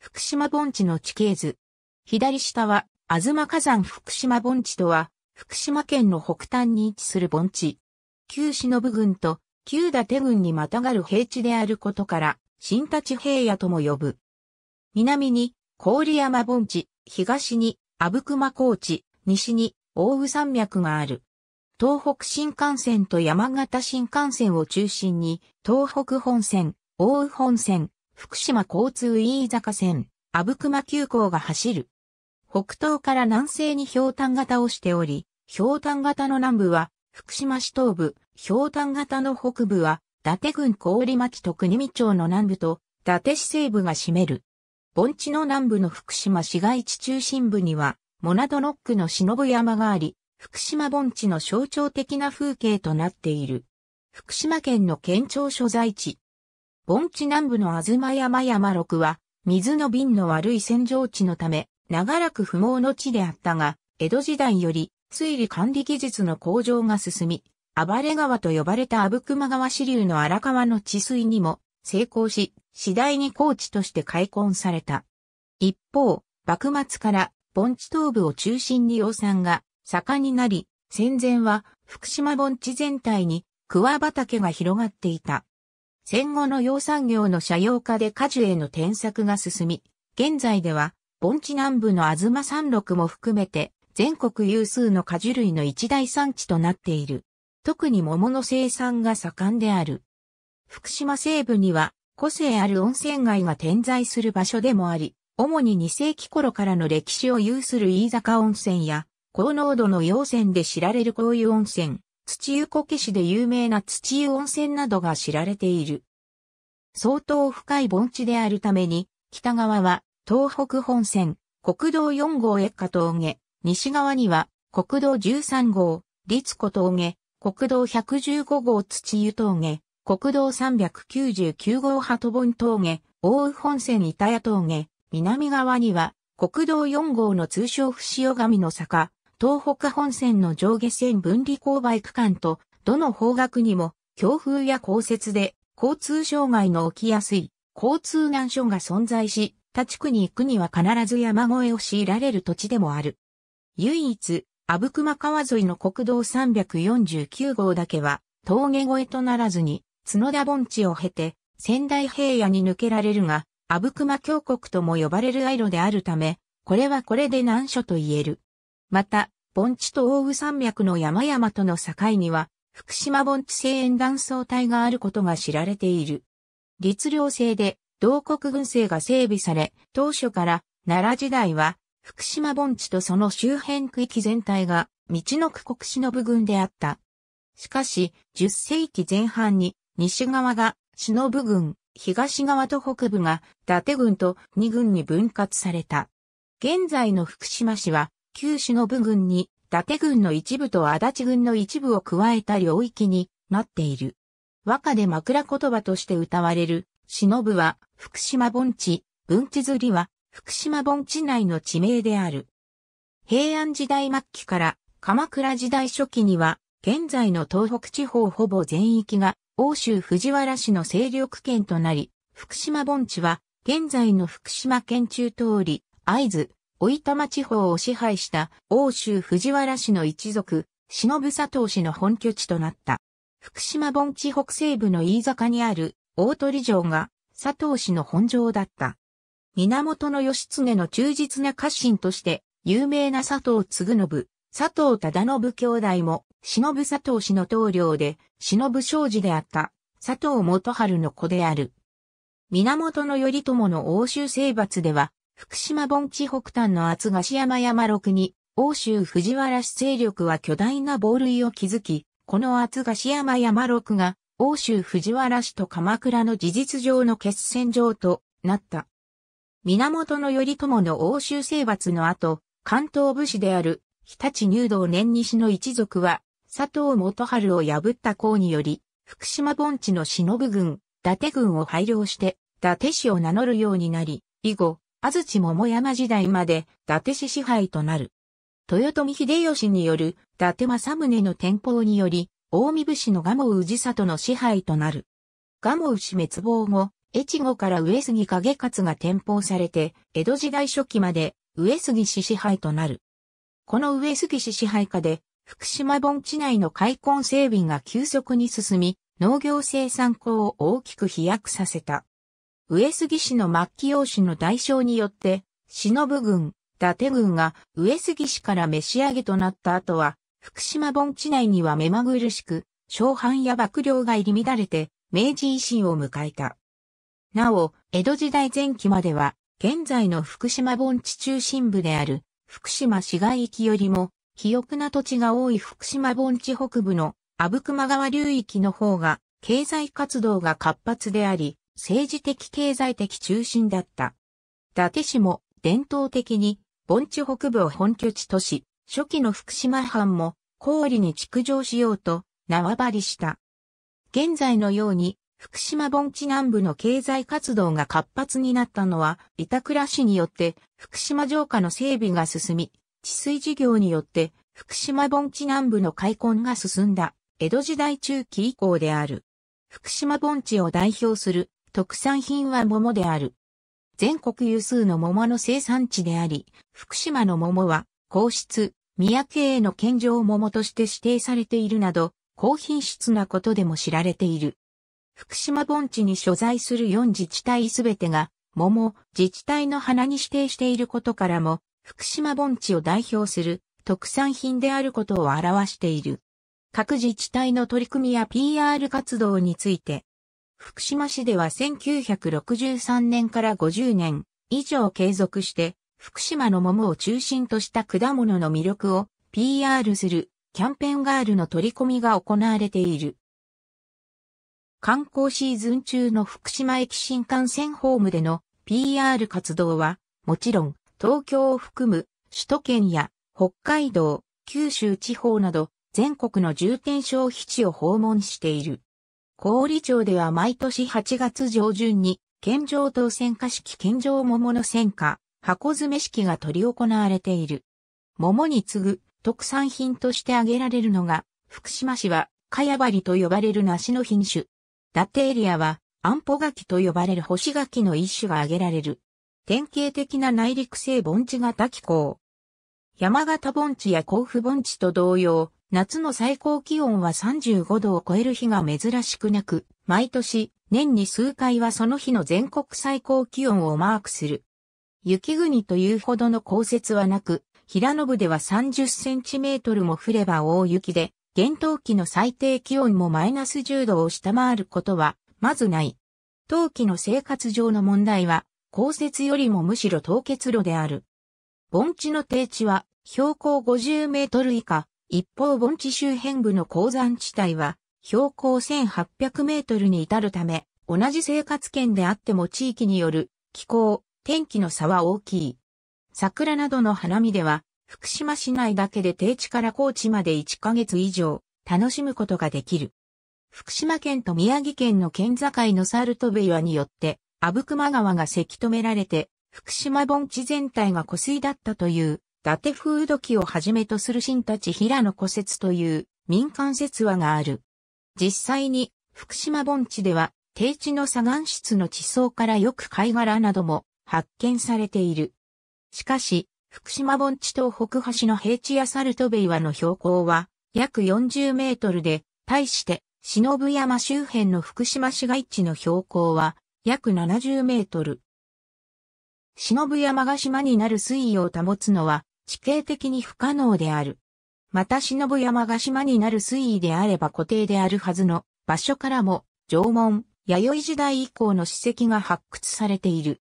福島盆地の地形図。左下は、あずま火山福島盆地とは、福島県の北端に位置する盆地。旧忍郡と旧館郡にまたがる平地であることから、新立平野とも呼ぶ。南に、郡山盆地、東に、阿武隈高地、西に、大宇山脈がある。東北新幹線と山形新幹線を中心に、東北本線、大宇本線、福島交通飯坂線、阿武隈急行が走る。北東から南西に氷炭型をしており、氷炭型の南部は福島市東部、氷炭型の北部は伊達郡郡町と国見町の南部と伊達市西部が占める。盆地の南部の福島市街地中心部には、モナドノックの忍山があり、福島盆地の象徴的な風景となっている。福島県の県庁所在地、盆地南部の吾妻山山麓は、水の瓶の悪い洗浄地のため、長らく不毛の地であったが、江戸時代より水利管理技術の向上が進み、暴れ川と呼ばれた阿武隈川支流の荒川の治水にも成功し、次第に高地として開墾された。一方、幕末から盆地東部を中心に養蚕が盛んになり、戦前は福島盆地全体に桑畑が広がっていた。戦後の養蚕業の斜陽化で果樹への転作が進み、現在では、盆地南部の東山麓も含めて、全国有数の果樹類の一大産地となっている。特に桃の生産が盛んである。福島西部には、個性ある温泉街が点在する場所でもあり、主に2世紀頃からの歴史を有する飯坂温泉や、高濃度の溶泉で知られる紅う温泉、土湯こけしで有名な土湯温泉などが知られている。相当深い盆地であるために、北側は東北本線、国道4号越下峠、西側には国道13号、立子峠、国道115号土湯峠、国道399号鳩本峠、大宇本線板谷峠、南側には国道4号の通称不潮神の坂、東北本線の上下線分離勾配区間と、どの方角にも、強風や降雪で、交通障害の起きやすい、交通難所が存在し、他地区に行くには必ず山越えを強いられる土地でもある。唯一、阿武隈川沿いの国道349号だけは、峠越えとならずに、角田盆地を経て、仙台平野に抜けられるが、阿武隈峡谷とも呼ばれる愛路であるため、これはこれで難所と言える。また、盆地と大羽山脈の山々との境には、福島盆地西沿断層帯があることが知られている。律令制で、同国軍制が整備され、当初から奈良時代は、福島盆地とその周辺区域全体が、道の区国忍軍であった。しかし、10世紀前半に、西側が忍軍、東側と北部が伊達軍と二軍に分割された。現在の福島市は、旧忍の部郡に、伊達軍の一部と足立軍の一部を加えた領域になっている。和歌で枕言葉として歌われる、忍は、福島盆地、文地釣りは、福島盆地内の地名である。平安時代末期から鎌倉時代初期には、現在の東北地方ほぼ全域が、欧州藤原市の勢力圏となり、福島盆地は、現在の福島県中通り、会津、おいたま地方を支配した欧州藤原氏の一族、忍佐藤氏の本拠地となった。福島盆地北西部の飯坂にある大鳥城が佐藤氏の本城だった。源義経の忠実な家臣として有名な佐藤継信、佐藤忠信兄弟も忍佐藤氏の棟梁で忍正事であった佐藤元春の子である。源頼朝の欧州征伐では、福島盆地北端の厚ヶ山山六に、欧州藤原市勢力は巨大な暴類を築き、この厚ヶ山山六が、欧州藤原市と鎌倉の事実上の決戦場となった。源頼朝の欧州征伐の後、関東武士である、日立入道年西の一族は、佐藤元春を破った功により、福島盆地の忍軍、伊達軍を配慮して、伊達氏を名乗るようになり、以後、安土桃山時代まで伊達市支配となる。豊臣秀吉による伊達政宗の天保により、大見武士の蒲生氏里の支配となる。蒲生氏滅亡後、越後から上杉景勝が天保されて、江戸時代初期まで上杉氏支配となる。この上杉氏支配下で、福島盆地内の開墾整備が急速に進み、農業生産校を大きく飛躍させた。上杉氏の末期王氏の代償によって、忍軍、伊達軍が上杉氏から召し上げとなった後は、福島盆地内には目まぐるしく、小藩や幕僚が入り乱れて、明治維新を迎えた。なお、江戸時代前期までは、現在の福島盆地中心部である、福島市街域よりも、肥沃な土地が多い福島盆地北部の阿武隈川流域の方が、経済活動が活発であり、政治的経済的中心だった。伊達市も伝統的に盆地北部を本拠地とし、初期の福島藩も氷に築城しようと縄張りした。現在のように福島盆地南部の経済活動が活発になったのは板倉市によって福島城下の整備が進み、治水事業によって福島盆地南部の開墾が進んだ江戸時代中期以降である。福島盆地を代表する特産品は桃である。全国有数の桃の生産地であり、福島の桃は、皇室、宮家への献上桃として指定されているなど、高品質なことでも知られている。福島盆地に所在する4自治体すべてが、桃、自治体の花に指定していることからも、福島盆地を代表する特産品であることを表している。各自治体の取り組みや PR 活動について、福島市では1963年から50年以上継続して福島の桃を中心とした果物の魅力を PR するキャンペーンガールの取り込みが行われている。観光シーズン中の福島駅新幹線ホームでの PR 活動はもちろん東京を含む首都圏や北海道、九州地方など全国の重点消費地を訪問している。小町では毎年8月上旬に、県上当選歌式県上桃の選果、箱詰め式が取り行われている。桃に次ぐ特産品として挙げられるのが、福島市は、かやばりと呼ばれる梨の品種。伊達エリアは、アンポガキと呼ばれる干し柿の一種が挙げられる。典型的な内陸性盆地型気候。山形盆地や甲府盆地と同様、夏の最高気温は35度を超える日が珍しくなく、毎年、年に数回はその日の全国最高気温をマークする。雪国というほどの降雪はなく、平野部では30センチメートルも降れば大雪で、厳冬期の最低気温もマイナス10度を下回ることは、まずない。冬季の生活上の問題は、降雪よりもむしろ凍結路である。盆地の低地は、標高50メートル以下、一方盆地周辺部の鉱山地帯は標高1800メートルに至るため、同じ生活圏であっても地域による気候、天気の差は大きい。桜などの花見では、福島市内だけで低地から高地まで1ヶ月以上楽しむことができる。福島県と宮城県の県境のサルトベ岩によって、阿武隈川がせき止められて、福島盆地全体が湖水だったという伊達風土記をはじめとする新立平野古説という民間説話がある。実際に福島盆地では低地の砂岩質の地層からよく貝殻なども発見されている。しかし、福島盆地と北端の平地やサルトベ岩の標高は約40メートルで、対して忍山周辺の福島市街地の標高は約70メートル。忍山が島になる水位を保つのは地形的に不可能である。また忍山が島になる水位であれば固定であるはずの場所からも縄文、弥生時代以降の史跡が発掘されている。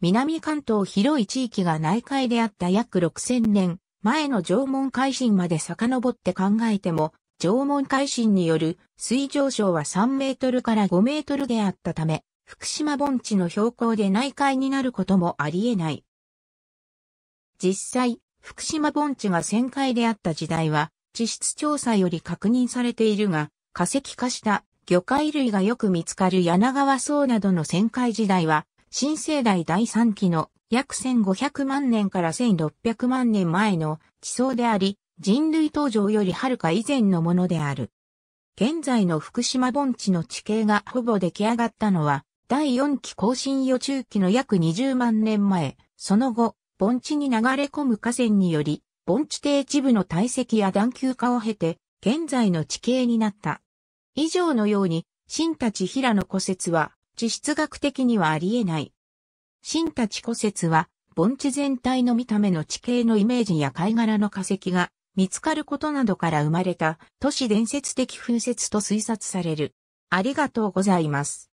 南関東広い地域が内海であった約6000年前の縄文海進まで遡って考えても、縄文海進による水上昇は3メートルから5メートルであったため、福島盆地の標高で内海になることもあり得ない。実際、福島盆地が旋回であった時代は、地質調査より確認されているが、化石化した魚介類がよく見つかる柳川層などの旋回時代は、新生代第3期の約1500万年から1600万年前の地層であり、人類登場よりはるか以前のものである。現在の福島盆地の地形がほぼ出来上がったのは、第4期更新予中期の約20万年前、その後、盆地に流れ込む河川により、盆地低地部の堆積や段丘化を経て、現在の地形になった。以上のように、新立平の古説は、地質学的にはあり得ない。新立古説は、盆地全体の見た目の地形のイメージや貝殻の化石が見つかることなどから生まれた都市伝説的風説と推察される。ありがとうございます。